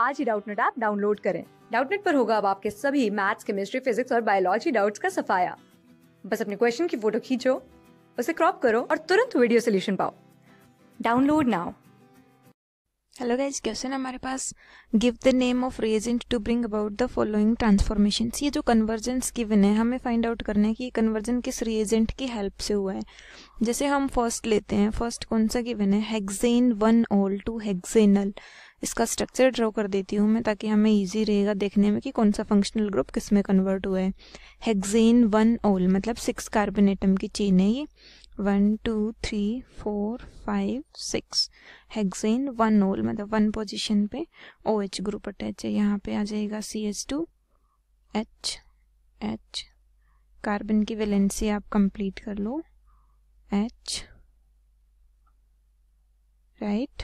आज ही Doubtnut app download करें डाउटनेट पर होगा अब आपके सभी मैथ्स केमिस्ट्री फिजिक्स और बायोलॉजी डाउट्स का सफाया बस अपने क्वेश्चन की फोटो खींचो उसे क्रॉप करो और तुरंत वीडियो सोल्यूशन पाओ download now hello guys question हमारे पास give the name of reagent to bring about the following transformation ये जो कन्वर्जेंस गिवन है हमें फाइंड आउट करना है कि ये कन्वर्जन किस रेजेंट की हेल्प से हुआ है जैसे हम फर्स्ट लेते हैं फर्स्ट कौन सा गिवन है hexane one ol to hexanal इसका स्ट्रक्चर ड्रॉ कर देती हूँ मैं ताकि हमें इजी रहेगा देखने में कि कौन सा फंक्शनल ग्रुप किस में कन्वर्ट हुआ है हेक्सेन वन ओल मतलब सिक्स कार्बन एटम की चेन है ये one two three four five six hexane one ol मतलब वन पोजीशन पे ओ एच ग्रुप अटैच है यहाँ पे आ जाएगा C H two H H carbon की वैलेंसी आप कंप्लीट कर लो एच राइट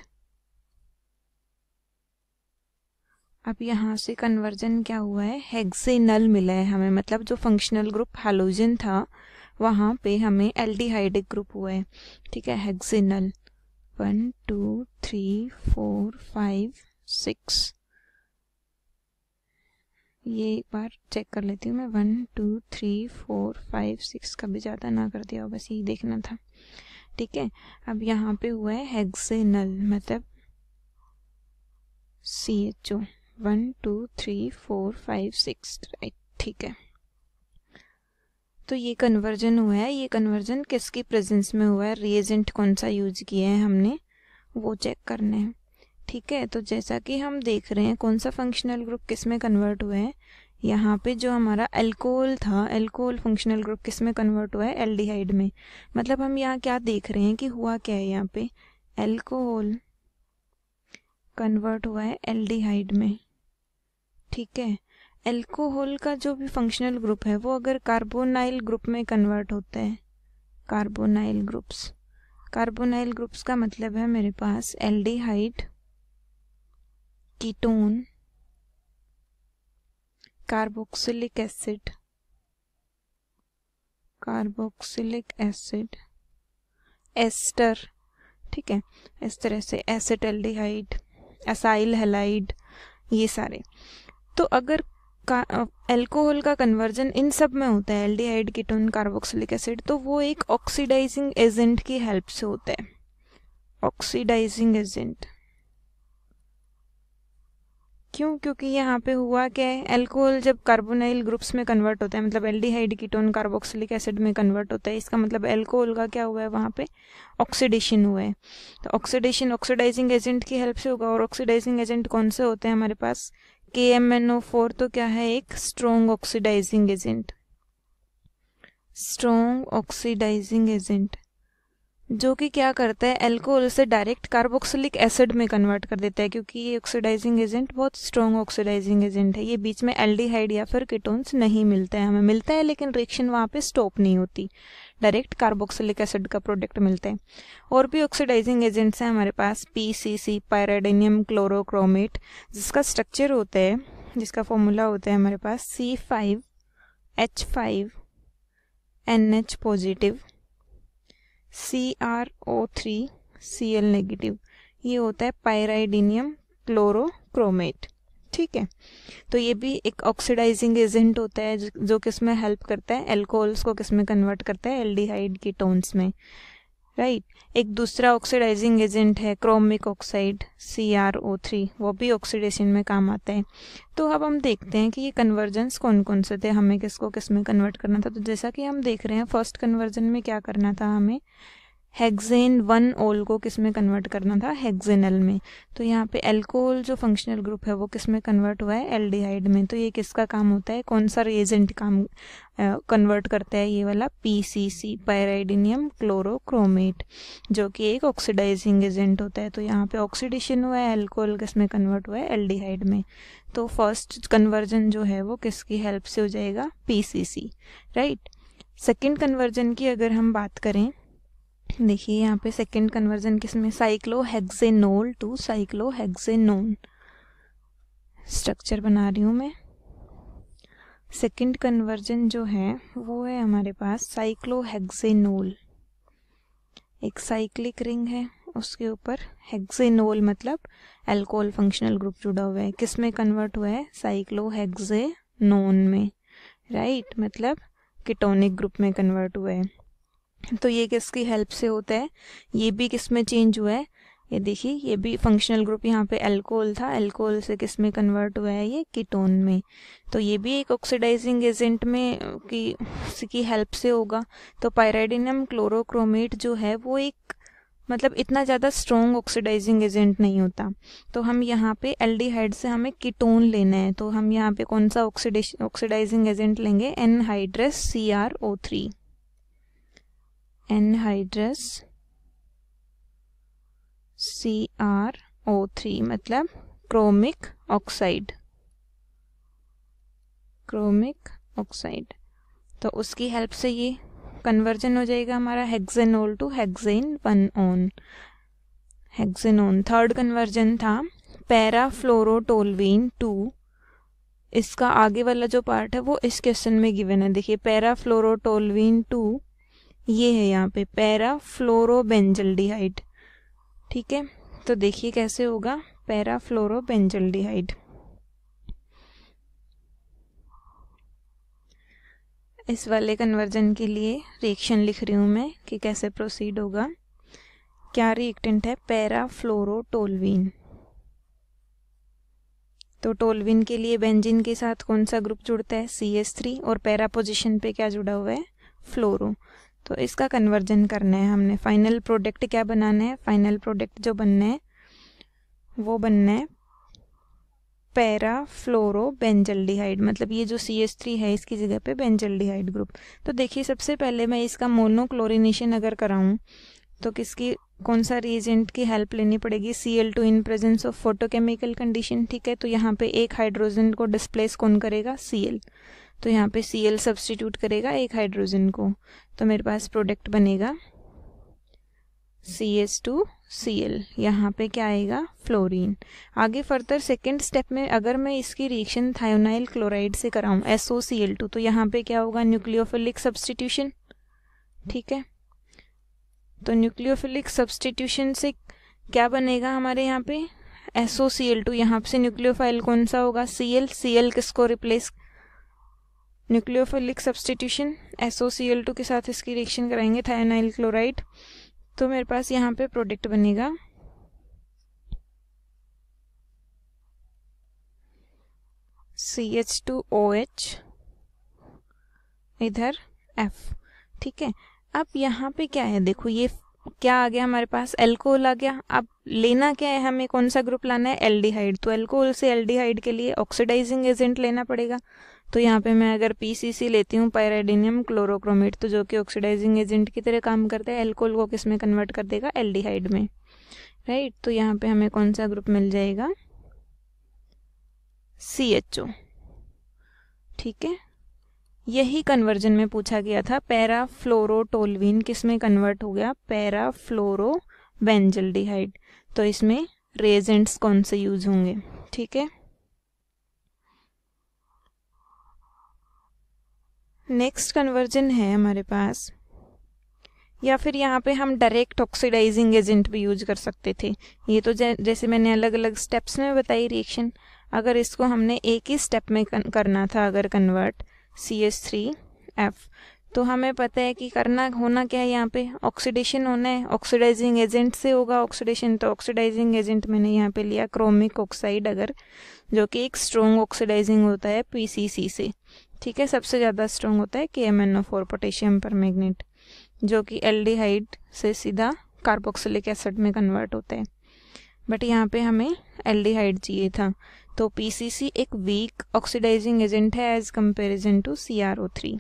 अब यहाँ से कन्वर्जन क्या हुआ है हेक्सेनल मिला है हमें मतलब जो फंक्शनल ग्रुप हेलोजन था वहाँ पे हमें एल्डिहाइडिक ग्रुप हुआ है ठीक है hexanal one two three four five six ये एक बार चेक कर लेती हूँ मैं one two three four five six कभी ज़्यादा ना कर दिया हो बस यही देखना था ठीक है अब यहाँ पे हुआ है हेक्सेनल मतलब C H O one two three four five six right ठीक है तो ये कन्वर्जन हुआ है ये कन्वर्जन किसकी प्रेजेंस में हुआ है रिएजेंट कौन सा यूज किया है हमने वो चेक करना है ठीक है तो जैसा कि हम देख रहे हैं कौन सा फंक्शनल ग्रुप किस में कन्वर्ट हुआ है यहाँ पे जो हमारा एल्कोहल था एल्कोहल फंक्शनल ग्रुप किस में कन्वर्ट हुआ है एल्डिहाइड में मतलब हम यहाँ क्या देख रहे हैं कि हुआ क्या है यहाँ पे एल्कोहल कन्वर्ट हुआ है एल्डिहाइड में ठीक है एल्कोहल का जो भी फंक्शनल ग्रुप है वो अगर कार्बोनाइल ग्रुप में कन्वर्ट होता है कार्बोनाइल ग्रुप्स कार्बोनाइल ग्रुप्स का मतलब है मेरे पास aldehyde ketone carboxylic acid carboxylic acid ester ठीक है इस तरह से एसिड एल्डिहाइड असाइल हेलाइड ये सारे तो अगर एल्कोहल का कन्वर्जन इन सब में होता है एल्डिहाइड कीटोन कार्बोक्सिलिक एसिड तो वो एक ऑक्सीडाइजिंग एजेंट की हेल्प से होता है ऑक्सीडाइजिंग एजेंट क्यों क्योंकि यहाँ पे हुआ क्या है एल्कोहल जब कार्बोनाइल ग्रुप्स में कन्वर्ट होता है मतलब एल्डिहाइड कीटोन कार्बोक्सिलिक एसिड में कन्वर्ट होता है इसका मतलब एल्कोहल का क्या हुआ है वहाँ पे ऑक्सीडेशन हुआ है तो ऑक्सीडेशन ऑक्सीडाइजिंग एजेंट की हेल्प से होगा और ऑक्सीडाइजिंग एजेंट कौन से होते हैं हमारे पास के एम एन ओ फोर तो क्या है एक strong oxidising agent strong oxidising agent जो कि क्या करता है एल्कोहल से डायरेक्ट कार्बोक्सिलिक एसिड में कन्वर्ट कर देता है क्योंकि ये ऑक्सीडाइजिंग एजेंट बहुत स्ट्रॉन्ग ऑक्सीडाइजिंग एजेंट है ये बीच में एल्डिहाइड या फिर किटोन्स नहीं मिलते हैं हमें मिलता है लेकिन रिएक्शन वहाँ पे स्टॉप नहीं होती डायरेक्ट कार्बोक्सिलिक एसिड का प्रोडक्ट मिलता है और भी ऑक्सीडाइजिंग एजेंट्स हैं हमारे पास P C C pyridinium chlorochromate जिसका स्ट्रक्चर होता है जिसका फॉर्मूला होता है हमारे पास C five H five N H positive C R O three C L negative ये होता है पायराइडीनियम क्लोरोक्रोमेट ठीक है तो ये भी एक ऑक्सीडाइजिंग एजेंट होता है जो किस में हेल्प करता है एल्कोहल्स को किसमें कन्वर्ट करता है एल्डिहाइड कीटोन्स में राइट right? एक दूसरा ऑक्सीडाइजिंग एजेंट है chromic oxide C R O three वो भी ऑक्सीडेशन में काम आता है तो अब हम देखते हैं कि ये कन्वर्जन कौन कौन से थे हमें किसको किस में कन्वर्ट करना था तो जैसा कि हम देख रहे हैं फर्स्ट कन्वर्जन में क्या करना था हमें हेक्सेन वन ओल को किस में कन्वर्ट करना था हेक्सेनल में तो यहाँ पे एल्कोहल जो फंक्शनल ग्रुप है वो किस में कन्वर्ट हुआ है एल्डिहाइड में तो ये किसका काम होता है कौन सा एजेंट काम कन्वर्ट करता है ये वाला पीसीसी पैराइडिनियम क्लोरोक्रोमेट जो कि एक ऑक्सीडाइजिंग एजेंट होता है तो यहाँ पे ऑक्सीडेशन हुआ है एल्कोहल किस में कन्वर्ट हुआ है एल्डिहाइड में तो फर्स्ट कन्वर्जन जो है वो किसकी हेल्प से हो जाएगा सी राइट सेकेंड कन्वर्जन की अगर हम बात करें देखिए यहाँ पे सेकंड कन्वर्जन किस में साइक्लोहेक्सेनोल टू साइक्लोहेक्सेनोन स्ट्रक्चर बना रही हूँ मैं सेकंड कन्वर्जन जो है वो है हमारे पास साइक्लोहेक्सेनोल एक साइक्लिक रिंग है उसके ऊपर हेक्सेनोल मतलब अल्कोहल फंक्शनल ग्रुप जुड़ा हुआ है किस में कन्वर्ट हुआ है साइक्लोहेक्सेनोन में राइट right? मतलब किटोनिक ग्रुप में कन्वर्ट हुआ है तो ये किसकी हेल्प से होता है ये भी किस में चेंज हुआ है ये देखिए ये भी फंक्शनल ग्रुप यहाँ पे एल्कोहल था एल्कोहल से किस में कन्वर्ट हुआ है ये कीटोन में तो ये भी एक ऑक्सीडाइजिंग एजेंट में की की हेल्प से होगा तो पायराइडिनम क्लोरोक्रोमेट जो है वो एक मतलब इतना ज़्यादा स्ट्रॉन्ग ऑक्सीडाइजिंग एजेंट नहीं होता तो हम यहाँ पे एल्डिहाइड से हमें कीटोन लेना है तो हम यहाँ पे कौन सा ऑक्सीडेश ऑक्सीडाइजिंग एजेंट लेंगे anhydrous C R O three anhydrous C R O three मतलब क्रोमिक ऑक्साइड क्रोमिक ऑक्साइड तो उसकी हेल्प से ये कन्वर्जन हो जाएगा हमारा hexanol to hexane one one hexanone third conversion था पैराफ्लोरोटोलवीन टू इसका आगे वाला जो पार्ट है वो इस क्वेश्चन में गिवन है देखिए पैराफ्लोरोटोलवीन टू ये है यहाँ पे पैरा फ्लोरोबेंजल्डिहाइड ठीक है तो देखिए कैसे होगा पैरा फ्लोरोबेंजल्डिहाइड इस वाले कन्वर्जन के लिए रिएक्शन लिख रही हूँ मैं कि कैसे प्रोसीड होगा क्या रिएक्टेंट है पैरा तो टोलवीन तो टोलविन के लिए बेंजिन के साथ कौन सा ग्रुप जुड़ता है सी एस थ्री और पैरा पोजिशन पे क्या जुड़ा हुआ है फ्लोरो तो इसका कन्वर्जन करना है हमने फाइनल प्रोडक्ट क्या बनाना है फाइनल प्रोडक्ट जो बनना है वो बनना है पैरा फ्लोरो बेंजल्डिहाइड मतलब ये जो सी एस थ्री है इसकी जगह पे बेंजल्डिहाइड ग्रुप तो देखिए सबसे पहले मैं इसका मोनो क्लोरिनेशन अगर कराऊं तो किसकी कौन सा रिएजेंट की हेल्प लेनी पड़ेगी C L two in presence of photochemical condition ठीक है तो यहाँ पे एक हाइड्रोजन को डिस्प्लेस कौन करेगा सी एल तो यहाँ पे सी एल सब्सटीट्यूट करेगा एक हाइड्रोजन को तो मेरे पास प्रोडक्ट बनेगा C S two C L यहाँ पे क्या आएगा फ्लोरीन आगे फर्दर सेकेंड स्टेप में अगर मैं इसकी रिएक्शन थायोनाइल क्लोराइड से कराऊँ S O C L two तो यहाँ पे क्या होगा न्यूक्लियोफिलिक सब्सटीट्यूशन ठीक है तो न्यूक्लियोफिलिक सब्सटीट्यूशन से क्या बनेगा हमारे यहाँ पे S O C L two यहाँ से न्यूक्लियोफाइल कौन सा होगा सी एल सी एल किसको replace nucleophilic substitution SOCL two के साथ इसकी रिएक्शन कराएंगे थायनाइल क्लोराइड तो मेरे पास यहाँ पे प्रोडक्ट बनेगा C H two O H इधर एफ ठीक है अब यहाँ पे क्या है देखो ये क्या आ गया हमारे पास एल्कोहल आ गया अब लेना क्या है हमें कौन सा ग्रुप लाना है एल्डिहाइड तो एल्कोहल से एल्डिहाइड के लिए ऑक्सीडाइजिंग एजेंट लेना पड़ेगा तो यहाँ पे मैं अगर पीसीसी लेती हूँ पैराडीनियम क्लोरोक्रोमेट तो जो कि ऑक्सीडाइजिंग एजेंट की तरह काम करता है एल्कोहल को किस में कन्वर्ट कर देगा एल्डिहाइड में राइट तो यहाँ पे हमें कौन सा ग्रुप मिल जाएगा सी एच ओ ठीक है यही कन्वर्जन में पूछा गया था पैराफ्लोरोटोलवीन किस में कन्वर्ट हो गया पैराफ्लोरो बेंजल्डिहाइड तो इसमें रेजेंट्स कौन से यूज होंगे ठीक है नेक्स्ट कन्वर्जन है हमारे पास या फिर यहाँ पे हम डायरेक्ट ऑक्सीडाइजिंग एजेंट भी यूज कर सकते थे ये तो जैसे मैंने अलग अलग स्टेप्स में बताई रिएक्शन अगर इसको हमने एक ही स्टेप में करना था अगर convert C S three F तो हमें पता है कि करना होना क्या है यहाँ पे ऑक्सीडेशन होना है ऑक्सीडाइजिंग एजेंट से होगा ऑक्सीडेशन तो ऑक्सीडाइजिंग एजेंट मैंने यहाँ पे लिया क्रोमिक ऑक्साइड अगर जो कि एक स्ट्रॉन्ग ऑक्सीडाइजिंग होता है पीसीसी से ठीक है सबसे ज़्यादा स्ट्रॉन्ग होता है K M N O four potassium permanganate जो कि हाइड से सीधा कार्बोक्सिलिक एसिड में कन्वर्ट होता है बट यहाँ पे हमें एल्डिहाइड चाहिए था तो सी एक वीक ऑक्सीडाइजिंग एजेंट है एज कम्पेरिजन टू थ्री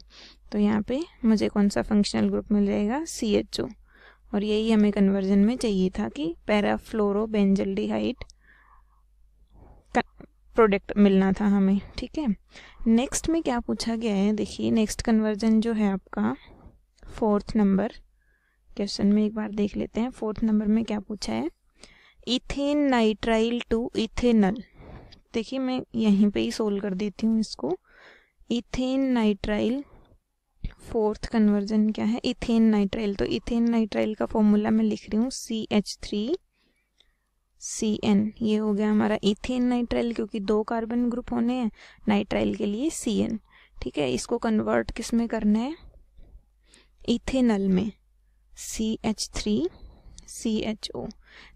तो यहाँ पे मुझे कौन सा फंक्शनल ग्रुप मिल जाएगा ओ और यही हमें कन्वर्जन में चाहिए था कि पैराफ्लोरो बेंजल्डिहाइड प्रोडक्ट मिलना था हमें ठीक है नेक्स्ट में क्या पूछा गया है देखिए नेक्स्ट कन्वर्जन जो है आपका फोर्थ नंबर क्वेश्चन में एक बार देख लेते हैं फोर्थ नंबर में क्या पूछा है इथेन नाइट्राइल टू इथेनल देखिए मैं यहीं पे ही सोल्व कर देती हूँ इसको इथेन नाइट्राइल फोर्थ कन्वर्जन क्या है इथेन नाइट्राइल तो इथेन नाइट्राइल का फॉर्मूला मैं लिख रही हूँ C H three C N ये हो गया हमारा इथेन नाइट्राइल क्योंकि दो कार्बन ग्रुप होने हैं नाइट्राइल के लिए सी एन ठीक है इसको कन्वर्ट किस में करना है इथेनल में C H three C H O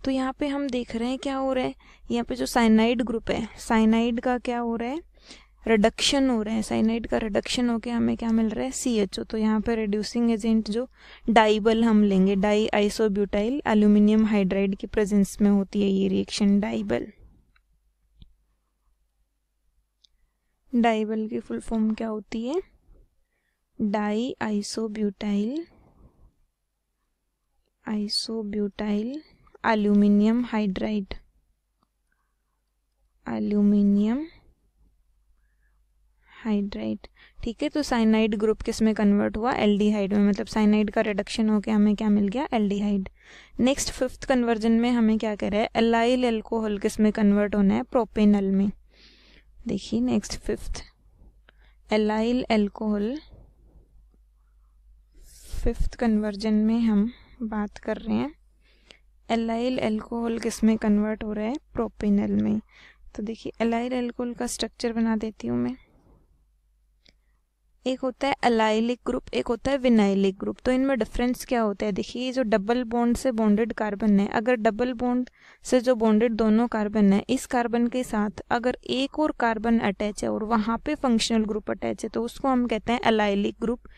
तो यहाँ पे हम देख रहे हैं क्या हो रहा है यहाँ पे जो साइनाइड ग्रुप है साइनाइड का क्या हो रहा है रिडक्शन हो रहा है साइनाइड का रिडक्शन होके हमें क्या मिल रहा है सी एच ओ तो यहाँ पे रिड्यूसिंग एजेंट जो डाइबल हम लेंगे डाई आइसोब्यूटाइल एल्यूमिनियम हाइड्राइड की प्रेजेंस में होती है ये रिएक्शन डाइबल डाइबल की फुल फॉर्म क्या होती है di isobutyl isobutyl aluminium hydride aluminium hydride ठीक है तो साइनाइड ग्रुप किस में कन्वर्ट हुआ एल्डिहाइड में मतलब साइनाइड का रिडक्शन होकर हमें क्या मिल गया एल्डिहाइड नेक्स्ट फिफ्थ कन्वर्जन में हमें क्या कह रहा है एलाइल एल्कोहल किस में कन्वर्ट होना है प्रोपेनल में देखिए next fifth allyl alcohol fifth conversion में हम बात कर रहे हैं एलाइल एल्कोहल किस में कन्वर्ट हो रहा है प्रोपेनल में तो देखिए एलाइल एल्कोहल का स्ट्रक्चर बना देती हूँ मैं एक होता है अलाइलिक ग्रुप एक होता है विनाइलिक ग्रुप तो इनमें डिफरेंस क्या होता है देखिए ये जो डबल बॉन्ड से बॉन्डेड कार्बन है अगर डबल बॉन्ड से जो बॉन्डेड दोनों कार्बन है इस कार्बन के साथ अगर एक और कार्बन अटैच है और वहाँ पे फंक्शनल ग्रुप अटैच है तो उसको हम कहते हैं अलाइलिक ग्रुप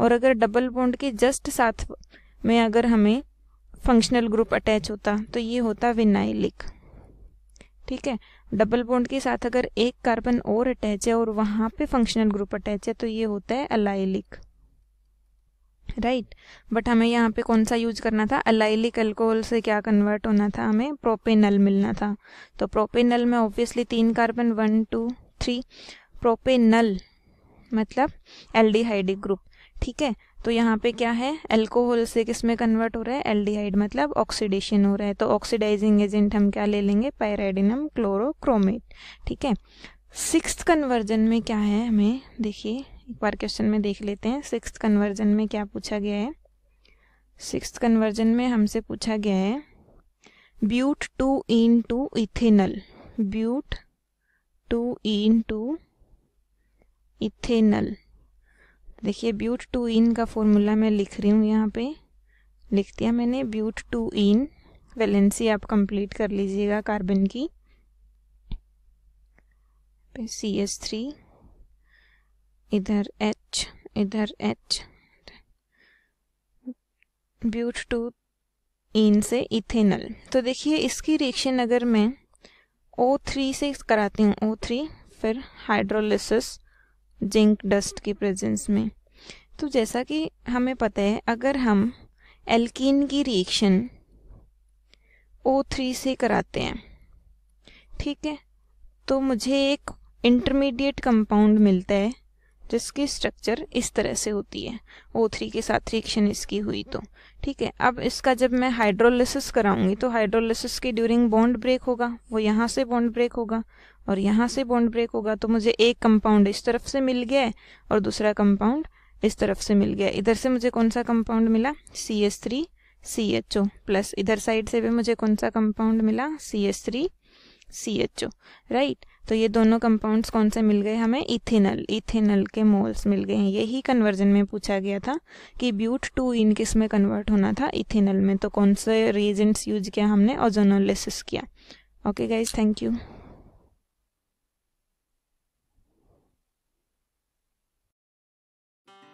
और अगर डबल बॉन्ड के जस्ट साथ में अगर हमें फंक्शनल ग्रुप अटैच होता तो ये होता विनाइलिक ठीक है डबल बॉन्ड के साथ अगर एक कार्बन और अटैच है और वहाँ पे फंक्शनल ग्रुप अटैच है तो ये होता है अलाइलिक राइट बट हमें यहाँ पे कौन सा यूज करना था अलाइलिक अल्कोहल से क्या कन्वर्ट होना था हमें प्रोपेनल मिलना था तो प्रोपेनल में ऑब्वियसली तीन carbon one two three propanal मतलब एल्डिहाइडिक ग्रुप ठीक है तो यहाँ पे क्या है एल्कोहल से किस में कन्वर्ट हो रहा है एल्डिहाइड मतलब ऑक्सीडेशन हो रहा है तो ऑक्सीडाइजिंग एजेंट हम क्या ले लेंगे पैराडिनम क्लोरोक्रोमेट ठीक है सिक्स कन्वर्जन में क्या है हमें देखिए एक बार क्वेश्चन में देख लेते हैं सिक्स कन्वर्जन में क्या पूछा गया है सिक्स कन्वर्जन में हमसे पूछा गया है but two ene to ethanal but two ene to ethanal देखिए ब्यूट टू इन का फॉर्मूला मैं लिख रही हूँ यहाँ पे लिख दिया मैंने ब्यूट टू इन वैलेंसी आप कंप्लीट कर लीजिएगा कार्बन की सी एस थ्री इधर एच इधर एच ब्यूट टू इन से इथेनल तो देखिए इसकी रिएक्शन अगर मैं ओ थ्री से कराती हूँ ओ थ्री फिर हाइड्रोलिसिस जिंक डस्ट की प्रेजेंस में तो जैसा कि हमें पता है अगर हम एल्कीन की रिएक्शन O3 से कराते हैं ठीक है तो मुझे एक इंटरमीडिएट कंपाउंड मिलता है जिसकी स्ट्रक्चर इस तरह से होती है O3 के साथ रिएक्शन इसकी हुई तो ठीक है अब इसका जब मैं हाइड्रोलिसिस कराऊंगी तो हाइड्रोलिसिस के ड्यूरिंग बॉन्ड ब्रेक होगा वो यहाँ से बॉन्ड ब्रेक होगा और यहाँ से बॉन्ड ब्रेक होगा तो मुझे एक कंपाउंड इस तरफ से मिल गया और दूसरा कंपाउंड इस तरफ से मिल गया इधर से मुझे कौन सा कंपाउंड मिला C S three C H O plus इधर साइड से भी मुझे कौन सा कंपाउंड मिला C S three C H O right तो ये दोनों कंपाउंड्स कौन से मिल गए हमें इथेनल इथेनल के मोल्स मिल गए हैं यही कन्वर्जन में पूछा गया था कि ब्यूट टू इन किस में कन्वर्ट होना था इथेनल में तो कौन से रिएजेंट्स यूज किया हमने ओजोनोलिसिस किया ओके गाइज थैंक यू